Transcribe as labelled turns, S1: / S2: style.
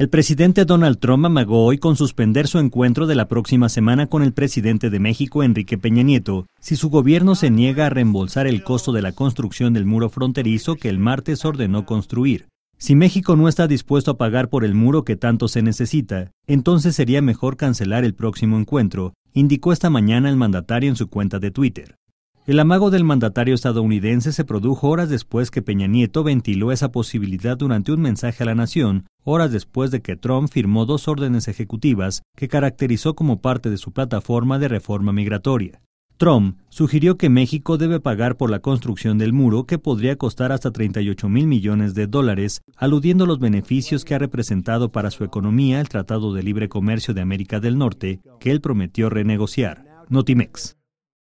S1: El presidente Donald Trump amagó hoy con suspender su encuentro de la próxima semana con el presidente de México, Enrique Peña Nieto, si su gobierno se niega a reembolsar el costo de la construcción del muro fronterizo que el martes ordenó construir. Si México no está dispuesto a pagar por el muro que tanto se necesita, entonces sería mejor cancelar el próximo encuentro, indicó esta mañana el mandatario en su cuenta de Twitter. El amago del mandatario estadounidense se produjo horas después que Peña Nieto ventiló esa posibilidad durante un mensaje a la nación horas después de que Trump firmó dos órdenes ejecutivas que caracterizó como parte de su plataforma de reforma migratoria. Trump sugirió que México debe pagar por la construcción del muro que podría costar hasta 38 mil millones de dólares, aludiendo los beneficios que ha representado para su economía el Tratado de Libre Comercio de América del Norte, que él prometió renegociar. Notimex.